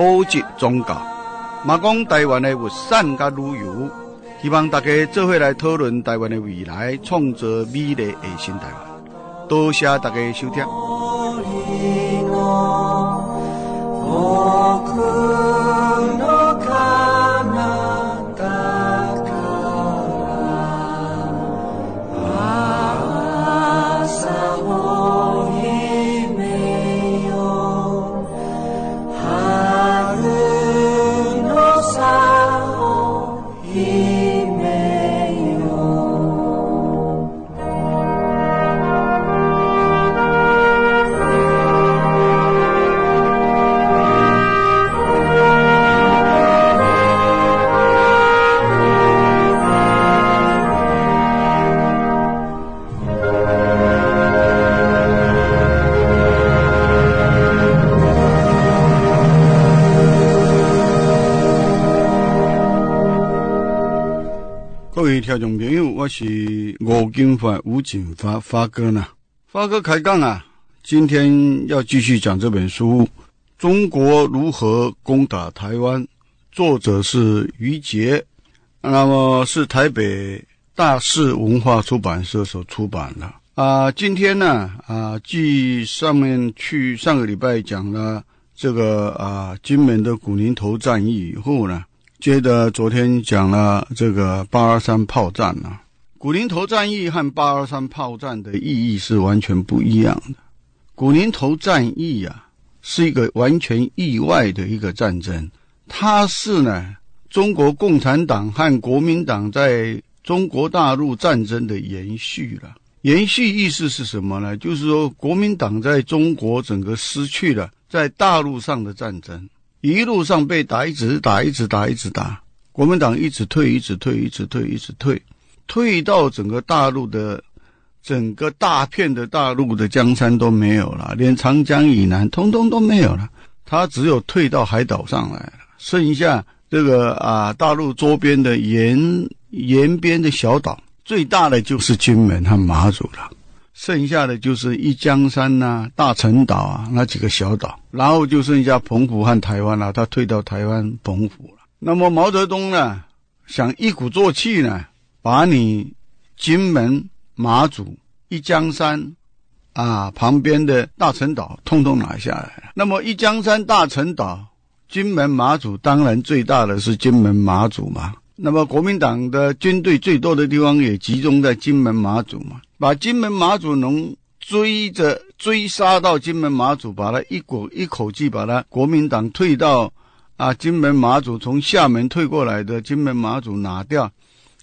高级宗教，马讲台湾的活善加旅游，希望大家做伙来讨论台湾的未来，创造美丽的新台湾。多谢大家收听。听众朋友，我是吴金发、吴景发、发哥呢。发哥开杠啊，今天要继续讲这本书《中国如何攻打台湾》，作者是余杰，那么是台北大是文化出版社所出版的啊。今天呢啊，继上面去上个礼拜讲了这个啊金门的古宁头战役以后呢。接着，昨天讲了这个八二三炮战啊，古林头战役和八二三炮战的意义是完全不一样的。古林头战役啊，是一个完全意外的一个战争，它是呢中国共产党和国民党在中国大陆战争的延续了。延续意思是什么呢？就是说国民党在中国整个失去了在大陆上的战争。一路上被打，一直打，一直打，一直打。国民党一直退，一直退，一直退，一直退，退到整个大陆的、整个大片的大陆的江山都没有了，连长江以南通通都没有了。他只有退到海岛上来了，剩下这个啊，大陆周边的沿沿边的小岛，最大的就是金门和马祖了。剩下的就是一江山呐、大陈岛啊那几个小岛，然后就剩下澎湖和台湾了。他退到台湾澎湖了。那么毛泽东呢，想一鼓作气呢，把你金门、马祖、一江山，啊旁边的大陈岛通通拿下来那么一江山、大陈岛、金门、马祖，当然最大的是金门、马祖嘛。那么，国民党的军队最多的地方也集中在金门、马祖嘛，把金门、马祖能追着追杀到金门、马祖，把他一股一口气把他国民党退到，啊，金门、马祖从厦门退过来的金门、马祖拿掉，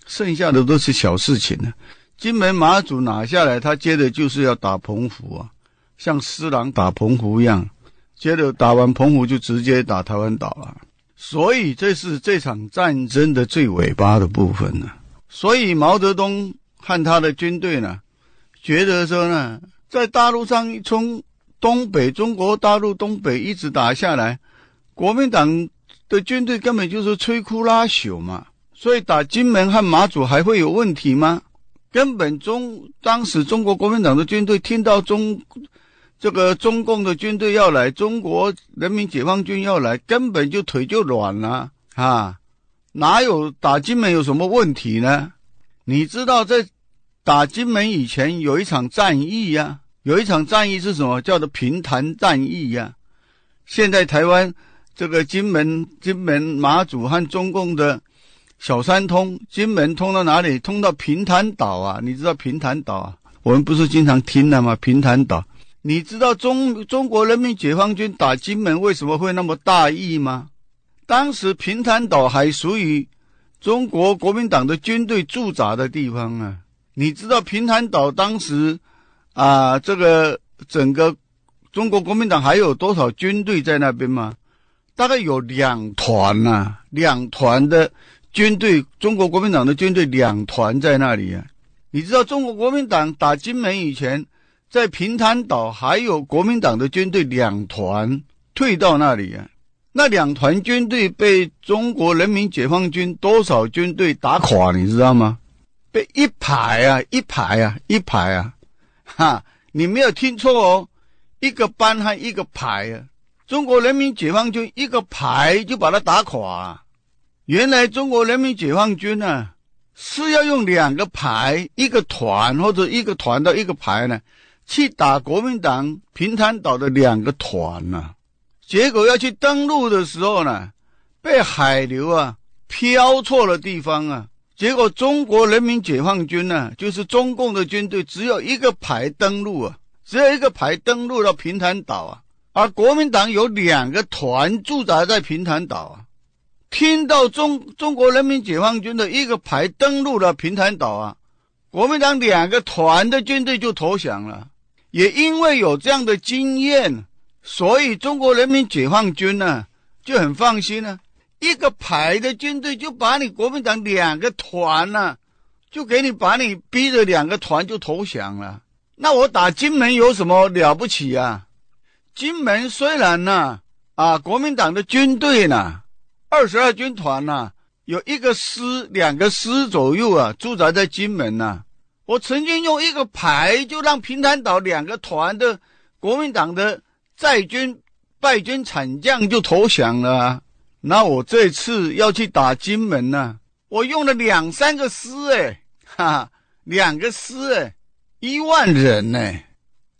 剩下的都是小事情金门、马祖拿下来，他接着就是要打澎湖啊，像施琅打澎湖一样，接着打完澎湖就直接打台湾岛了。所以这是这场战争的最尾巴的部分呢。所以毛泽东和他的军队呢，觉得说呢，在大陆上从东北中国大陆东北一直打下来，国民党，的军队根本就是摧枯拉朽嘛。所以打金门和马祖还会有问题吗？根本中当时中国国民党的军队听到中。这个中共的军队要来，中国人民解放军要来，根本就腿就软了啊！哪有打金门有什么问题呢？你知道在打金门以前有一场战役呀，有一场战役是什么？叫做平潭战役呀。现在台湾这个金门、金门、马祖和中共的小三通，金门通到哪里？通到平潭岛啊！你知道平潭岛？啊？我们不是经常听的吗？平潭岛。你知道中中国人民解放军打金门为什么会那么大意吗？当时平潭岛还属于中国国民党的军队驻扎的地方啊。你知道平潭岛当时啊，这个整个中国国民党还有多少军队在那边吗？大概有两团呐，两团的军队，中国国民党的军队两团在那里啊。你知道中国国民党打金门以前？在平潭岛还有国民党的军队两团退到那里，那两团军队被中国人民解放军多少军队打垮？你知道吗？被一排啊，一排啊，一排啊，哈！你没有听错，一个班和一个排啊！中国人民解放军一个排就把他打垮。原来中国人民解放军呢是要用两个排、一个团或者一个团到一个排呢。去打国民党平潭岛的两个团呢，结果要去登陆的时候呢，被海流啊漂错了地方啊。结果中国人民解放军呢，就是中共的军队，只有一个排登陆啊，只有一个排登陆到平潭岛啊。而国民党有两个团驻扎在平潭岛啊，听到中中国人民解放军的一个排登陆了平潭岛啊，国民党两个团的军队就投降了。也因为有这样的经验，所以中国人民解放军呢就很放心啊。一个排的军队就把你国民党两个团呢，就给你把你逼的两个团就投降了。那我打金门有什么了不起啊？金门虽然呢，啊，国民党的军队呢，二十二军团呢有一个师、两个师左右啊，驻扎在金门呢。我曾经用一个牌就让平潭岛两个团的国民党的在军败军惨将就投降了。那我这次要去打金门呢？我用了两三个师，哎，哈，两个师，哎，一万人呢，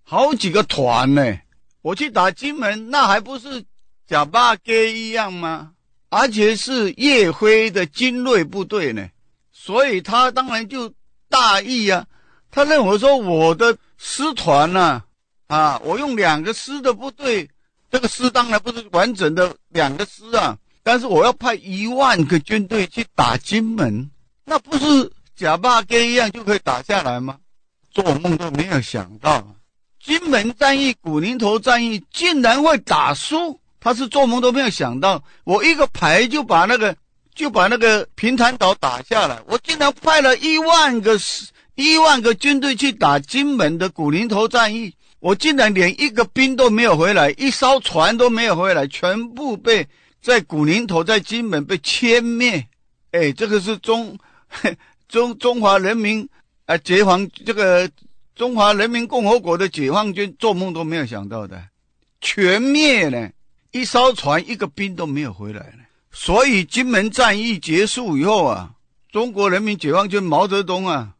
好几个团呢。我去打金门，那还不是假八给一样吗？而且是叶飞的精锐部队呢，所以他当然就。大意呀！他认为说我的师团呢，啊，我用两个师的部队，这个师当然不是完整的两个师啊，但是我要派一万个军队去打金门，那不是假霸跟一样就可以打下来吗？做梦都没有想到，金门战役、古宁头战役竟然会打输，他是做梦都没有想到，我一个排就把那个。就把那个平潭岛打下来，我竟然派了一万个一万个军队去打金门的古林头战役，我竟然连一个兵都没有回来，一艘船都没有回来，全部被在古林头在金门被歼灭。哎，这个是中 中中华人民啊解放这个中华人民共和国的解放军做梦都没有想到的，全灭了，一艘船一个兵都没有回来呢。所以金门战役结束以后啊，中国人民解放军毛泽东啊，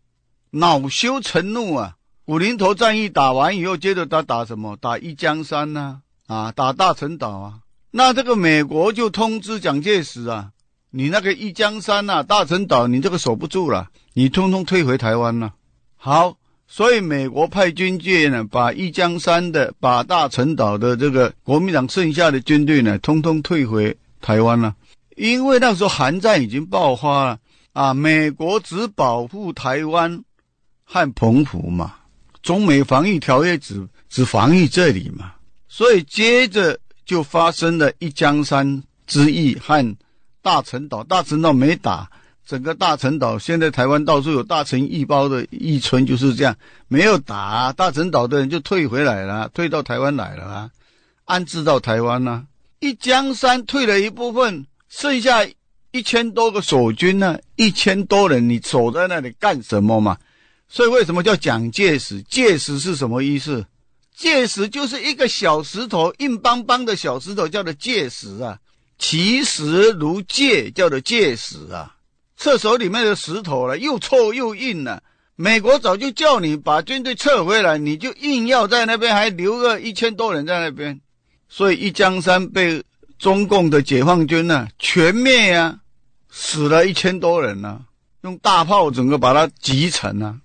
恼羞成怒啊。五零头战役打完以后，接着他打什么？打一江山呐、啊，打大陈岛啊。那这个美国就通知蒋介石啊，你那个一江山呐、大陈岛，你这个守不住了，你通通退回台湾了。好，所以美国派军舰呢，把一江山的、把大陈岛的这个国民党剩下的军队呢，通通退回台湾了。因为那时候韩战已经爆发了啊，美国只保护台湾和澎湖嘛，中美防御条约只只防御这里嘛，所以接着就发生了一江山之役和大陈岛。大陈岛没打，整个大陈岛现在台湾到处有大陈一包的一村就是这样，没有打大陈岛的人就退回来了，退到台湾来了啊，安置到台湾啊。一江山退了一部分。剩下一千多个守军呢？一千多人，你守在那里干什么嘛？所以为什么叫蒋介石？介石是什么意思？介石就是一个小石头，硬邦邦的小石头，叫做介石啊。其实如介，叫做介石啊。厕所里面的石头了，又臭又硬呢。美国早就叫你把军队撤回来，你就硬要在那边还留个一千多人在那边，所以一江山被。中共的解放军呢，全灭呀，死了一千多人呢，用大炮整个把它击沉了。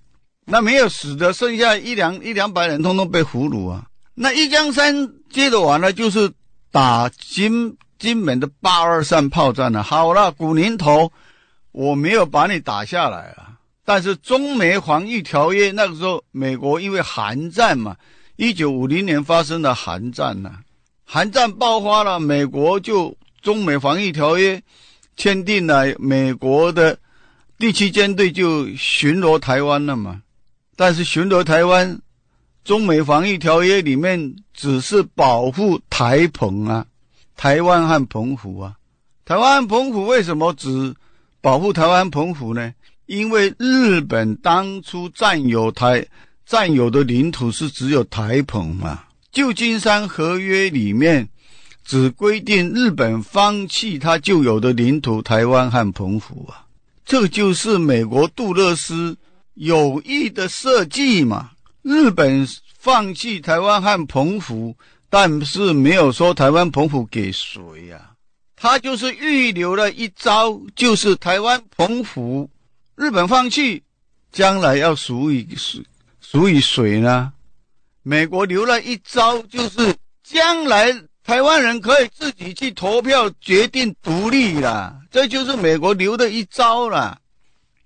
那没有死的，剩下一两一两百人，通通被俘虏啊。那一江山接着完了，就是打金金门的八二三炮战了。好了，古宁头，我没有把你打下来啊。但是中美防御条约那个时候，美国因为韩战嘛，一九五零年发生的韩战呢。韩战爆发了，美国就中美防御条约签订了，美国的第七舰队就巡逻台湾了嘛。但是巡逻台湾，中美防御条约里面只是保护台澎啊，台湾和澎湖啊。台湾澎湖为什么只保护台湾澎湖呢？因为日本当初占有台占有的领土是只有台澎嘛。旧金山合约里面只规定日本放弃它旧有的领土台湾和澎湖啊，这就是美国杜勒斯有意的设计嘛。日本放弃台湾和澎湖，但是没有说台湾澎湖给谁呀？他就是预留了一招，就是台湾澎湖日本放弃，将来要属于属属于谁呢？美国留了一招，就是将来台湾人可以自己去投票决定独立了，这就是美国留的一招了，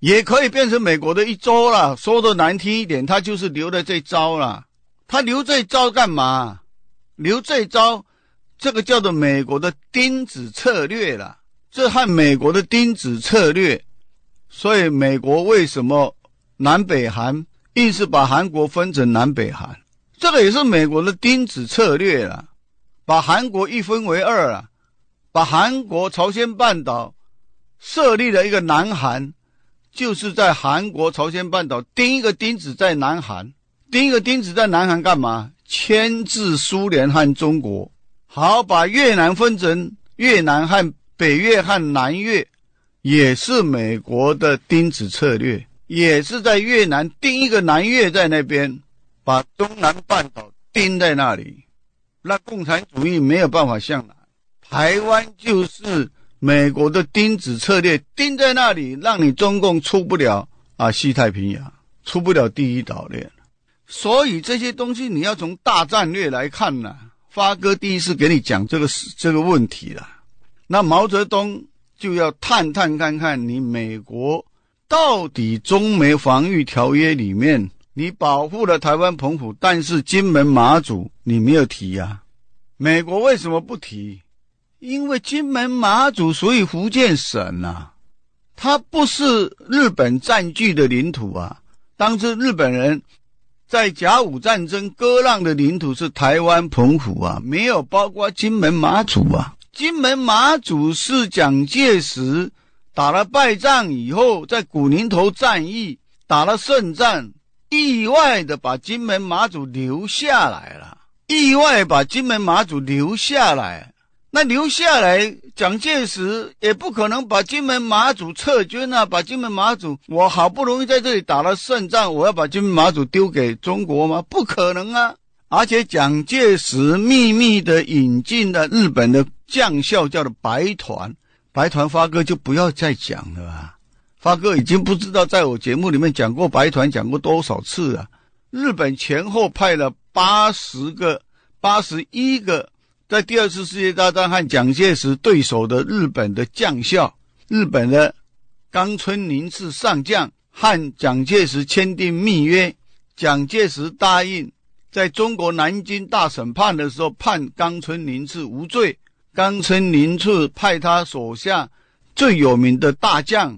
也可以变成美国的一招了。说的难听一点，他就是留的这招了。他留这招干嘛？留这招，这个叫做美国的钉子策略了。这和美国的钉子策略，所以美国为什么南北韩硬是把韩国分成南北韩？这个也是美国的钉子策略了，把韩国一分为二啊，把韩国朝鲜半岛设立了一个南韩，就是在韩国朝鲜半岛钉一个钉子在南韩，钉一个钉子在南韩干嘛？牵制苏联和中国，好把越南分成越南和北越和南越，也是美国的钉子策略，也是在越南钉一个南越在那边。把中南半岛钉在那里，那共产主义没有办法向南。台湾就是美国的钉子策略，钉在那里，让你中共出不了啊西太平洋，出不了第一岛链。所以这些东西你要从大战略来看呐。发哥第一次给你讲这个这个问题了。那毛泽东就要探探看看你美国到底中美防御条约里面。你保护了台湾澎湖，但是金门马祖你没有提呀？美国为什么不提？因为金门马祖属于福建省呐，它不是日本占据的领土啊。当时日本人在甲午战争割让的领土是台湾澎湖啊，没有包括金门马祖啊。金门马祖是蒋介石打了败仗以后，在古宁头战役打了胜仗。意外的把金门马祖留下来了，意外把金门马祖留下来。那留下来，蒋介石也不可能把金门马祖撤军啊！把金门马祖，我好不容易在这里打了胜仗，我要把金门马祖丢给中国吗？不可能啊！而且蒋介石秘密的引进了日本的将校，叫做白团，白团发哥就不要再讲了吧。八哥已经不知道在我节目里面讲过白团讲过多少次了。日本前后派了八十个、八十一个，在第二次世界大战和蒋介石对手的日本的将校，日本的冈村宁次上将和蒋介石签订密约，蒋介石答应在中国南京大审判的时候判冈村宁次无罪。冈村宁次派他手下最有名的大将。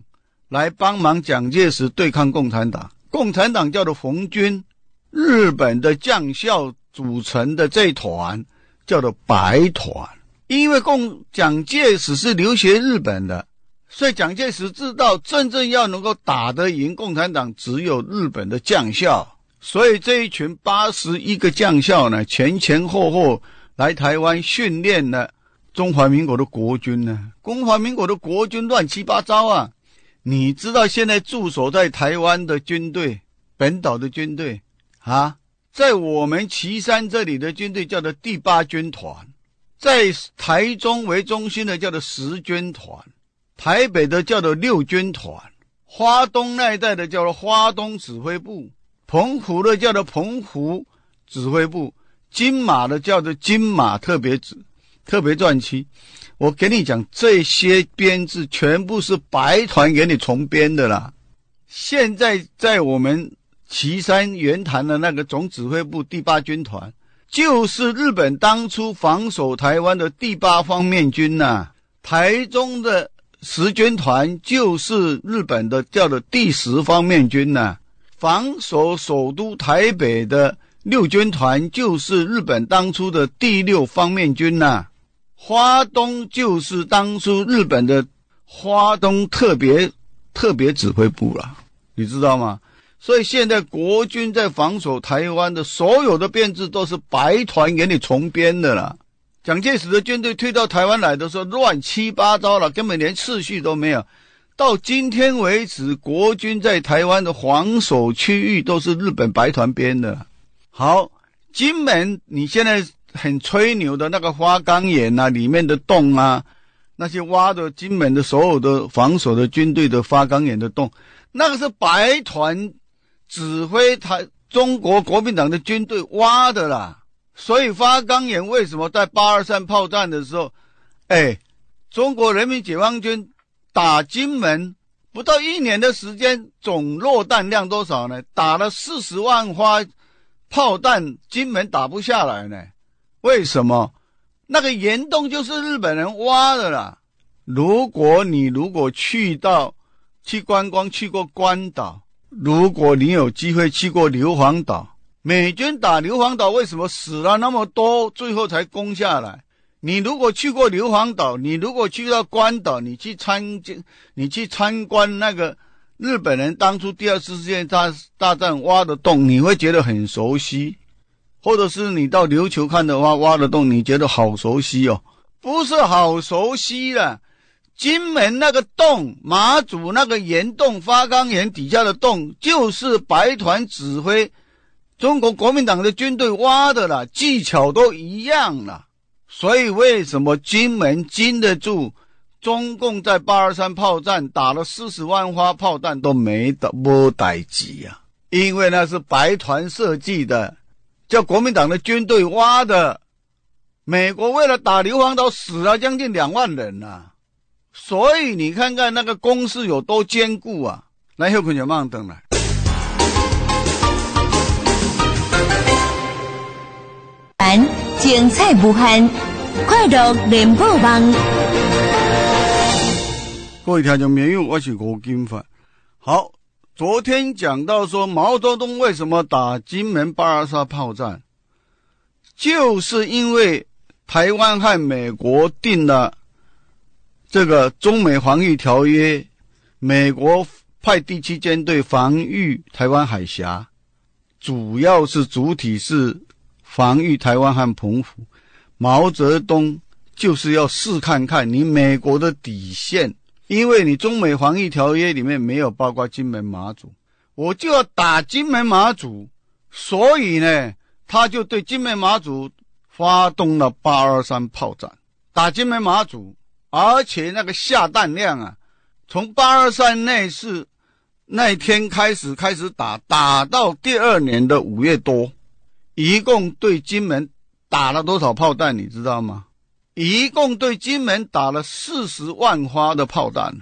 来帮忙蒋介石对抗共产党，共产党叫做红军，日本的将校组成的这团叫做白团。因为共蒋介石是留学日本的，所以蒋介石知道，真正要能够打得赢共产党，只有日本的将校。所以这一群八十一个将校呢，前前后后来台湾训练了中华民国的国军呢，中华民国的国军乱七八糟啊。你知道现在驻守在台湾的军队，本岛的军队啊，在我们岐山这里的军队叫做第八军团，在台中为中心的叫做十军团，台北的叫做六军团，花东那一带的叫做花东指挥部，澎湖的叫做澎湖指挥部，金马的叫做金马特别指特别传区。我跟你讲，这些编制全部是白团给你重编的啦。现在在我们岐山圆潭的那个总指挥部第八军团，就是日本当初防守台湾的第八方面军呐。台中的十军团就是日本的叫的第十方面军呐。防守首都台北的六军团就是日本当初的第六方面军呐。花东就是当初日本的花东特别特别指挥部了，你知道吗？所以现在国军在防守台湾的所有的编制都是白团给你重编的了。蒋介石的军队退到台湾来的时候乱七八糟了，根本连次序都没有。到今天为止，国军在台湾的防守区域都是日本白团编的。好，金门你现在。很吹牛的那个花岗岩呐，里面的洞啊，那些挖的金门的所有的防守的军队的花岗岩的洞，那个是白团指挥台，中国国民党的军队挖的啦。所以花岗岩为什么在八二三炮战的时候，哎，中国人民解放军打金门不到一年的时间，总落弹量多少呢？打了四十万发炮弹，金门打不下来呢？为什么那个岩洞就是日本人挖的啦。如果你如果去到去观光去过关岛，如果你有机会去过硫磺岛，美军打硫磺岛为什么死了那么多，最后才攻下来？你如果去过硫磺岛，你如果去到关岛，你去参见，你去参观那个日本人当初第二次世界大大战挖的洞，你会觉得很熟悉。或者是你到琉球看的话，挖的洞你觉得好熟悉哦？不是好熟悉了。金门那个洞、马祖那个岩洞、花岗岩底下的洞，就是白团指挥中国国民党的军队挖的了，技巧都一样了。所以为什么金门经得住中共在八二三炮战打了四十万发炮弹都没得没打击啊？因为那是白团设计的。叫国民党的军队挖的，美国为了打硫磺岛死了将近两万人呐，所以你看看那个工事有多坚固啊！来，后边有慢等了。看，精彩不限，快乐连播网。过一条就没有，我是吴金发，好。昨天讲到说，毛泽东为什么打金门、巴尔沙炮战，就是因为台湾和美国定了这个中美防御条约，美国派第七舰队防御台湾海峡，主要是主体是防御台湾和澎湖。毛泽东就是要试看看你美国的底线。因为你《中美防御条约》里面没有包括金门、马祖，我就要打金门、马祖，所以呢，他就对金门、马祖发动了八二三炮战，打金门、马祖，而且那个下弹量啊，从八二三那次那天开始开始打，打到第二年的五月多，一共对金门打了多少炮弹，你知道吗？一共对金门打了四十万发的炮弹，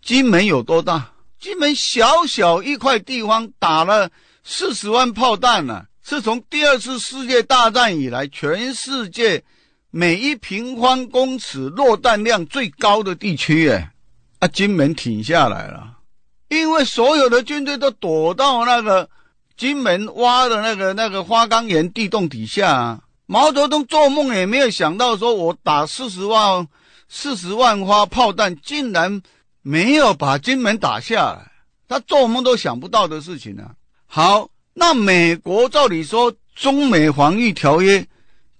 金门有多大？金门小小一块地方打了四十万炮弹呢，是从第二次世界大战以来全世界每一平方公尺落弹量最高的地区哎，啊，金门停下来了，因为所有的军队都躲到那个金门挖的那个那个花岗岩地洞底下。毛泽东做梦也没有想到，说我打四十万、四十万发炮弹，竟然没有把金门打下。来，他做梦都想不到的事情呢。好，那美国照理说，中美防御条约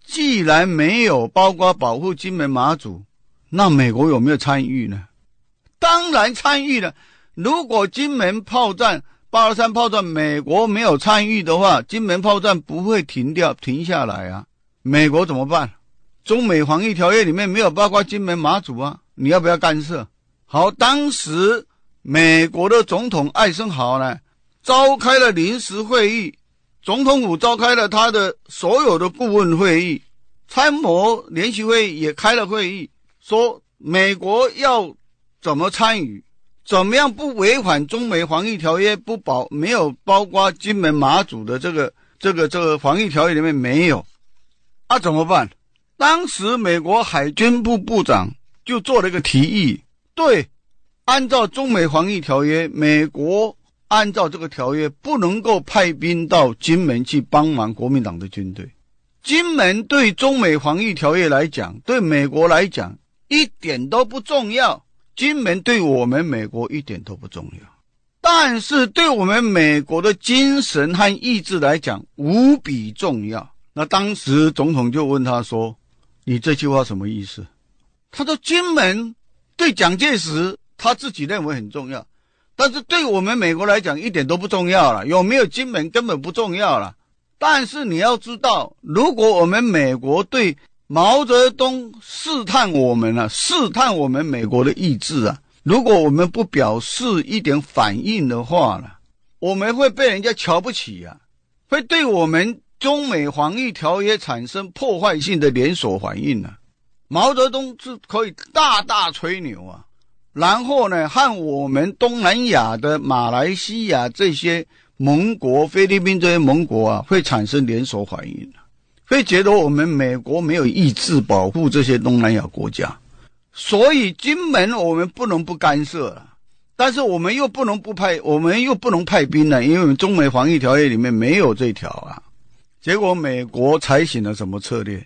既然没有包括保护金门、马祖，那美国有没有参与呢？当然参与了。如果金门炮战、八二三炮战，美国没有参与的话，金门炮战不会停掉、停下来啊。美国怎么办？中美防御条约里面没有包括金门、马祖啊！你要不要干涉？好，当时美国的总统艾森豪呢，召开了临时会议，总统府召开了他的所有的顾问会议，参谋联席会议也开了会议，说美国要怎么参与，怎么样不违反中美防御条约，不保没有包括金门、马祖的这个这个这个防御条约里面没有。那怎么办？当时美国海军部部长就做了一个提议，对，按照中美防御条约，美国按照这个条约不能够派兵到金门去帮忙国民党的军队。金门对中美防御条约来讲，对美国来讲一点都不重要，金门对我们美国一点都不重要，但是对我们美国的精神和意志来讲无比重要。那当时总统就问他说：“你这句话什么意思？”他说：“金门对蒋介石他自己认为很重要，但是对我们美国来讲一点都不重要了。有没有金门根本不重要了。但是你要知道，如果我们美国对毛泽东试探我们了，试探我们美国的意志啊，如果我们不表示一点反应的话呢，我们会被人家瞧不起呀，会对我们。”中美防御条约产生破坏性的连锁反应啊，毛泽东是可以大大吹牛啊，然后呢，和我们东南亚的马来西亚这些盟国、菲律宾这些盟国啊，会产生连锁反应会觉得我们美国没有意志保护这些东南亚国家，所以金门我们不能不干涉了，但是我们又不能不派，我们又不能派兵呢，因为我们中美防御条约里面没有这条啊。结果，美国采取了什么策略？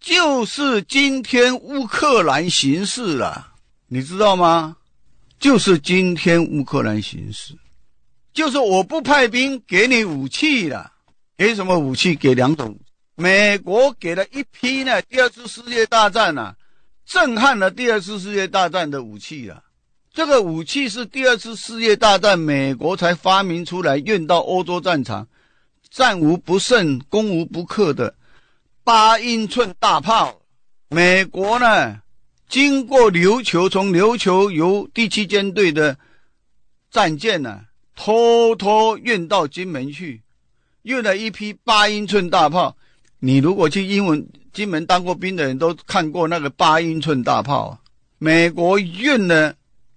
就是今天乌克兰形势了，你知道吗？就是今天乌克兰形势，就是我不派兵给你武器了，给什么武器？给两种，美国给了一批呢，第二次世界大战呢，震撼了第二次世界大战的武器了，这个武器是第二次世界大战美国才发明出来运到欧洲战场。战无不胜、攻无不克的八英寸大炮，美国呢，经过琉球，从琉球由第七舰队的战舰呢，偷偷运到金门去，运了一批八英寸大炮。你如果去英文金门当过兵的人都看过那个八英寸大炮。美国运了，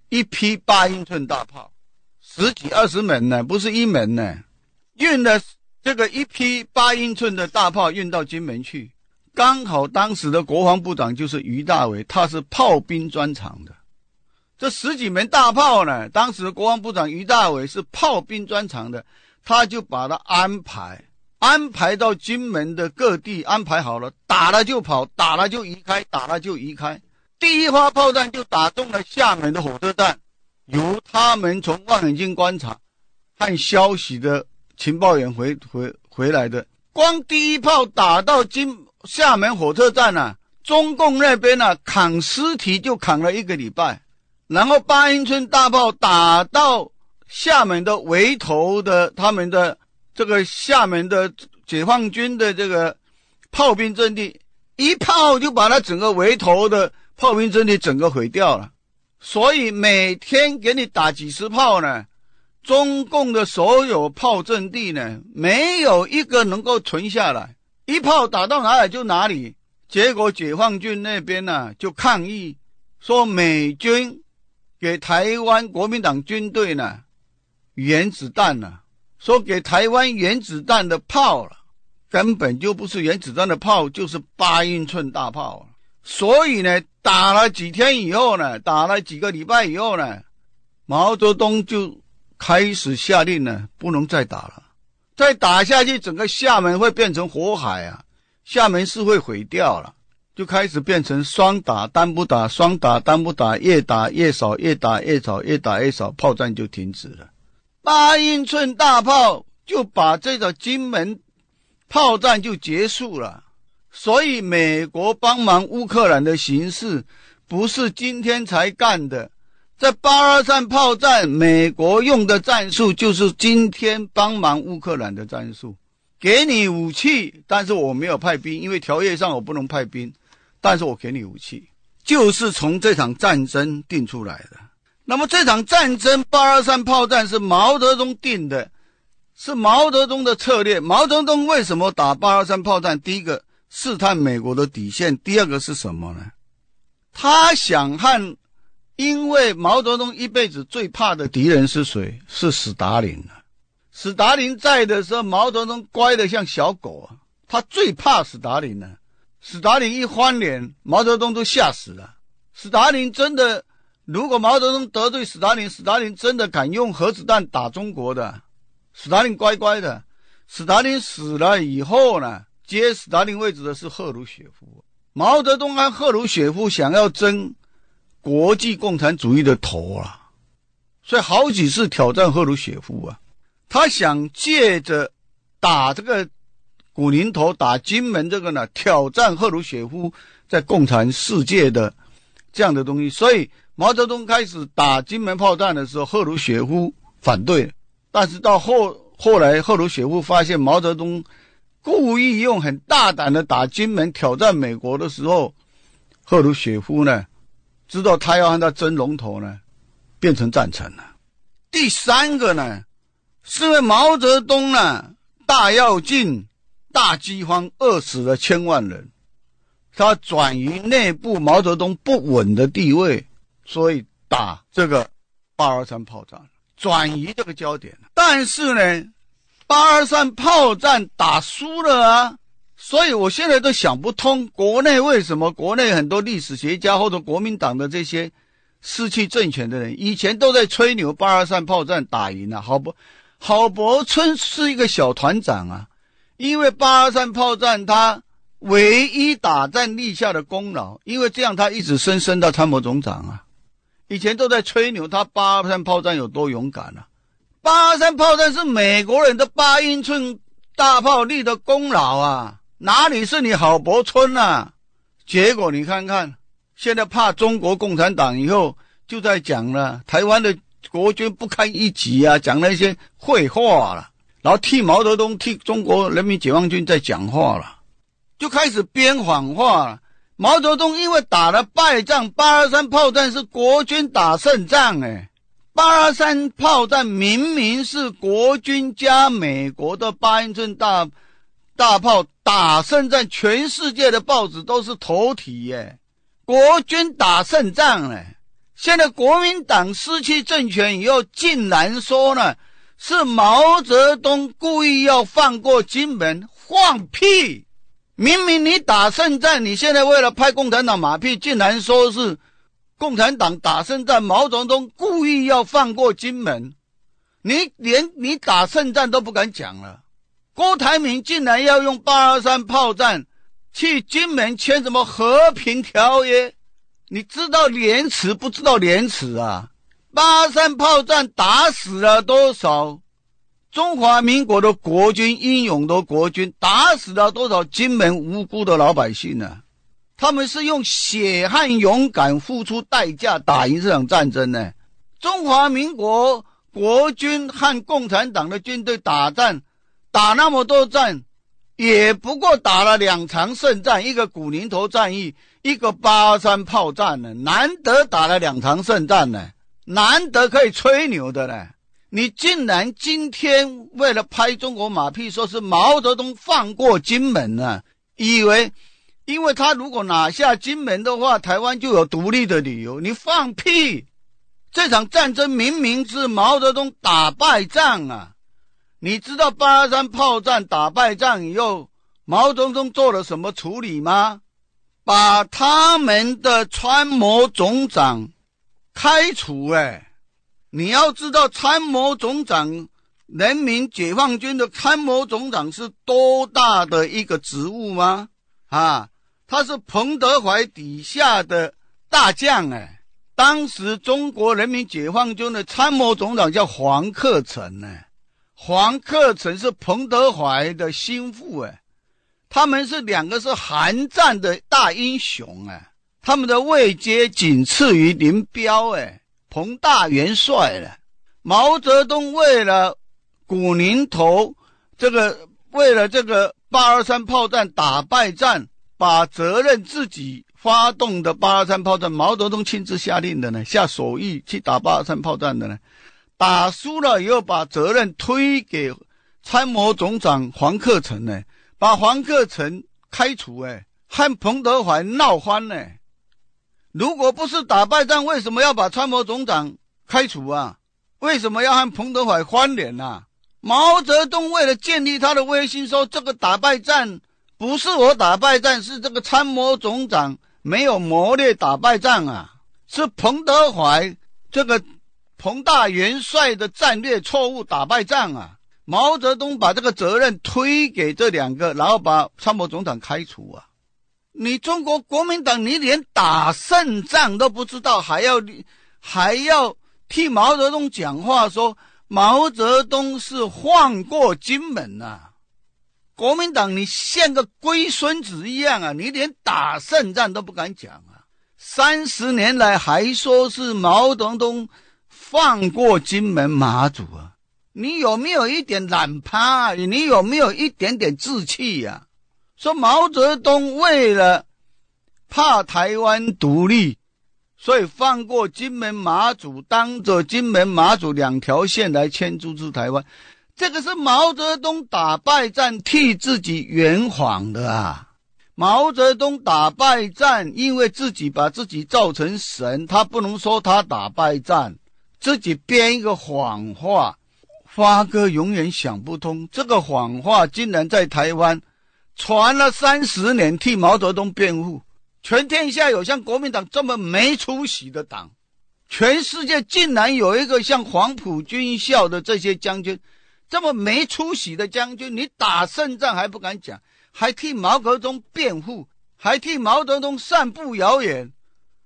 一批八英寸大炮，十几二十门呢，不是一门呢，运了。这个一批八英寸的大炮运到金门去，刚好当时的国防部长就是于大伟，他是炮兵专长的。这十几门大炮呢，当时国防部长于大伟是炮兵专长的，他就把它安排安排到金门的各地，安排好了，打了就跑，打了就移开，打了就移开。第一发炮弹就打中了厦门的火车站，由他们从望远镜观察，看消息的。情报员回回回来的，光第一炮打到金厦门火车站呢，中共那边呢砍尸体就砍了一个礼拜，然后八英寸大炮打到厦门的围头的他们的这个厦门的解放军的这个炮兵阵地，一炮就把那整个围头的炮兵阵地整个毁掉了，所以每天给你打几十炮呢。中共的所有炮阵地呢，没有一个能够存下来。一炮打到哪里就哪里，结果解放军那边呢就抗议，说美军给台湾国民党军队呢原子弹了，说给台湾原子弹的炮了，根本就不是原子弹的炮，就是八英寸大炮所以呢，打了几天以后呢，打了几个礼拜以后呢，毛泽东就。开始下令了，不能再打了，再打下去，整个厦门会变成火海啊！厦门是会毁掉了，就开始变成双打单不打，双打单不打，越打越少，越打越少，越打越少，炮战就停止了，八英寸大炮就把这个金门炮战就结束了，所以美国帮忙乌克兰的形势不是今天才干的。在八二三炮战，美国用的战术就是今天帮忙乌克兰的战术，给你武器，但是我没有派兵，因为条约上我不能派兵，但是我给你武器，就是从这场战争定出来的。那么这场战争，八二三炮战是毛泽东定的，是毛泽东的策略。毛泽东为什么打八二三炮战？第一个试探美国的底线，第二个是什么呢？他想看。因为毛泽东一辈子最怕的敌人是谁？是斯大林啊！斯大林在的时候，毛泽东乖的像小狗，他最怕斯大林了。斯大林一翻脸，毛泽东都吓死了。斯大林真的，如果毛泽东得罪斯大林，斯大林真的敢用核子弹打中国的。斯大林乖乖的。斯大林死了以后呢，接斯大林位置的是赫鲁雪夫。毛泽东和赫鲁雪夫想要争。国际共产主义的头啊，所以好几次挑战赫鲁雪夫啊，他想借着打这个古宁头、打金门这个呢，挑战赫鲁雪夫在共产世界的这样的东西。所以毛泽东开始打金门炮弹的时候，赫鲁雪夫反对，但是到后后来赫鲁雪夫发现毛泽东故意用很大胆的打金门挑战美国的时候，赫鲁雪夫呢？知道他要和他争龙头呢，变成战臣了。第三个呢，是因为毛泽东呢大跃进、大饥荒饿死了千万人，他转移内部毛泽东不稳的地位，所以打这个八二三炮战，转移这个焦点但是呢，八二三炮战打输了啊。所以，我现在都想不通，国内为什么国内很多历史学家或者国民党的这些失去政权的人，以前都在吹牛，八二三炮战打赢了。郝伯郝伯春是一个小团长啊，因为八二三炮战他唯一打战立下的功劳，因为这样他一直升升到参谋总长啊。以前都在吹牛，他八二三炮战有多勇敢啊，八二三炮战是美国人的八英寸大炮立的功劳啊。哪里是你郝柏村呐？结果你看看，现在怕中国共产党以后就在讲了，台湾的国军不堪一击啊，讲那些废话了，然后替毛泽东、替中国人民解放军在讲话了，就开始编谎话了。毛泽东因为打了败仗，八二三炮战是国军打胜仗哎，八二三炮战明明是国军加美国的八英寸大。大炮打胜仗，全世界的报纸都是头题耶。国军打胜仗嘞，现在国民党失去政权以后，竟然说呢是毛泽东故意要放过金门，放屁！明明你打胜仗，你现在为了拍共产党马屁，竟然说是共产党打胜仗，毛泽东故意要放过金门，你连你打胜仗都不敢讲了。郭台铭竟然要用八二三炮战去金门签什么和平条约？你知道廉耻不知道廉耻啊？八二三炮战打死了多少中华民国的国军英勇的国军？打死了多少金门无辜的老百姓呢？他们是用血汗、勇敢付出代价打赢这场战争呢？中华民国国军和共产党的军队打战。打那么多战，也不过打了两场胜战，一个古林头战役，一个八山炮战呢，难得打了两场胜战呢，难得可以吹牛的呢。你竟然今天为了拍中国马屁，说是毛泽东放过金门呢？以为，因为他如果拿下金门的话，台湾就有独立的理由。你放屁！这场战争明明是毛泽东打败仗啊！你知道八三炮战打败仗以后，毛泽东做了什么处理吗？把他们的参谋总长开除。哎，你要知道参谋总长，人民解放军的参谋总长是多大的一个职务吗？啊，他是彭德怀底下的大将。哎，当时中国人民解放军的参谋总长叫黄克诚呢。黄克诚是彭德怀的心腹哎，他们是两个是韩战的大英雄哎，他们的位阶仅次于林彪哎，彭大元帅了。毛泽东为了古宁头这个为了这个八二三炮战打败战，把责任自己发动的八二三炮战，毛泽东亲自下令的呢，下手谕去打八二三炮战的呢。打输了以后，把责任推给参谋总长黄克诚呢，把黄克诚开除哎，和彭德怀闹翻呢。如果不是打败仗，为什么要把参谋总长开除啊？为什么要和彭德怀翻脸呢？毛泽东为了建立他的威信，说这个打败仗不是我打败仗，是这个参谋总长没有谋略打败仗啊，是彭德怀这个。彭大元帅的战略错误打败仗啊！毛泽东把这个责任推给这两个，然后把参谋总长开除啊！你中国国民党，你连打胜仗都不知道，还要还要替毛泽东讲话说毛泽东是放过金门呐？国民党你像个龟孙子一样啊！你连打胜仗都不敢讲啊！三十年来还说是毛泽东。放过金门马祖啊！你有没有一点趴、啊？你有没有一点点志气呀？说毛泽东为了怕台湾独立，所以放过金门马祖，当着金门马祖两条线来牵制住台湾，这个是毛泽东打败战替自己圆谎的啊！毛泽东打败战，因为自己把自己造成神，他不能说他打败战。自己编一个谎话，发哥永远想不通。这个谎话竟然在台湾传了三十年，替毛泽东辩护。全天下有像国民党这么没出息的党，全世界竟然有一个像黄埔军校的这些将军这么没出息的将军，你打胜仗还不敢讲，还替毛泽东辩护，还替毛泽东散布谣言。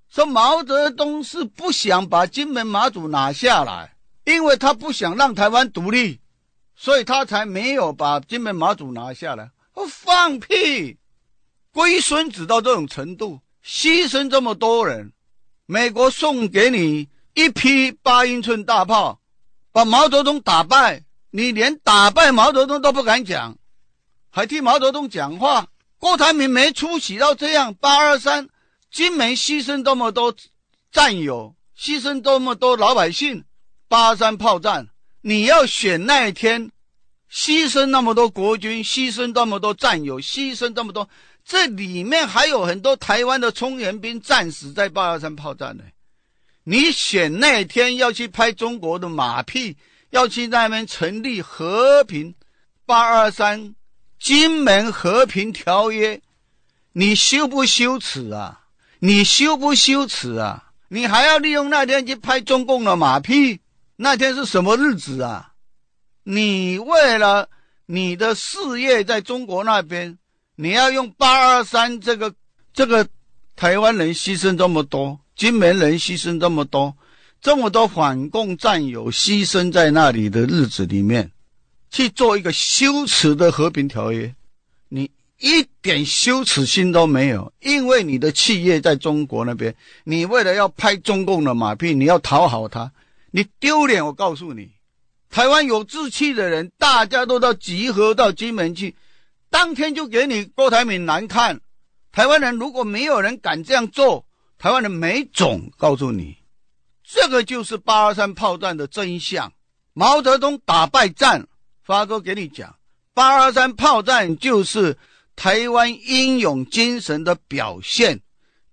说毛泽东是不想把金门马祖拿下来，因为他不想让台湾独立，所以他才没有把金门马祖拿下来。放屁，龟孙子到这种程度，牺牲这么多人，美国送给你一批八英寸大炮，把毛泽东打败，你连打败毛泽东都不敢讲，还替毛泽东讲话。郭台铭没出息到这样，八二三。金门牺牲多么多战友，牺牲多么多老百姓。八三炮战，你要选那一天牺牲那么多国军，牺牲那么多战友，牺牲这么多，这里面还有很多台湾的冲援兵战死在八二三炮战呢。你选那天要去拍中国的马屁，要去那边成立和平八二三金门和平条约，你羞不羞耻啊？你羞不羞耻啊？你还要利用那天去拍中共的马屁？那天是什么日子啊？你为了你的事业在中国那边，你要用八二三这个这个台湾人牺牲这么多，金门人牺牲这么多，这么多反共战友牺牲在那里的日子里面，去做一个羞耻的和平条约？你？一点羞耻心都没有，因为你的企业在中国那边，你为了要拍中共的马屁，你要讨好他，你丢脸！我告诉你，台湾有志气的人，大家都到集合到金门去，当天就给你郭台铭难看。台湾人如果没有人敢这样做，台湾人没种。告诉你，这个就是八二三炮战的真相。毛泽东打败战，发哥给你讲，八二三炮战就是。台湾英勇精神的表现，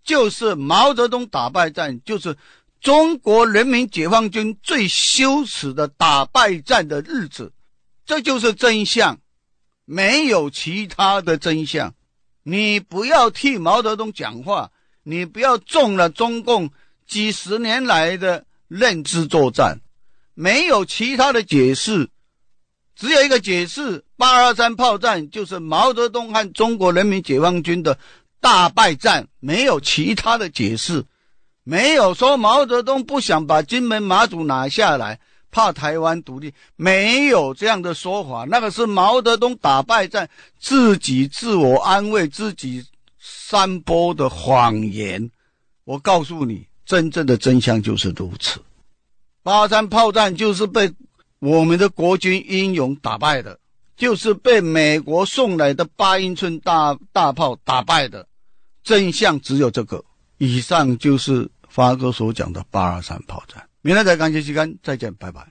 就是毛泽东打败战，就是中国人民解放军最羞耻的打败战的日子，这就是真相，没有其他的真相。你不要替毛泽东讲话，你不要中了中共几十年来的认知作战，没有其他的解释，只有一个解释。八二三炮战就是毛泽东和中国人民解放军的大败战，没有其他的解释。没有说毛泽东不想把金门、马祖拿下来，怕台湾独立，没有这样的说法。那个是毛泽东打败战自己自我安慰、自己散播的谎言。我告诉你，真正的真相就是如此。八二三炮战就是被我们的国军英勇打败的。就是被美国送来的八英寸大大炮打败的，真相只有这个。以上就是发哥所讲的八二三炮战。明天再感谢收看，再见，拜拜。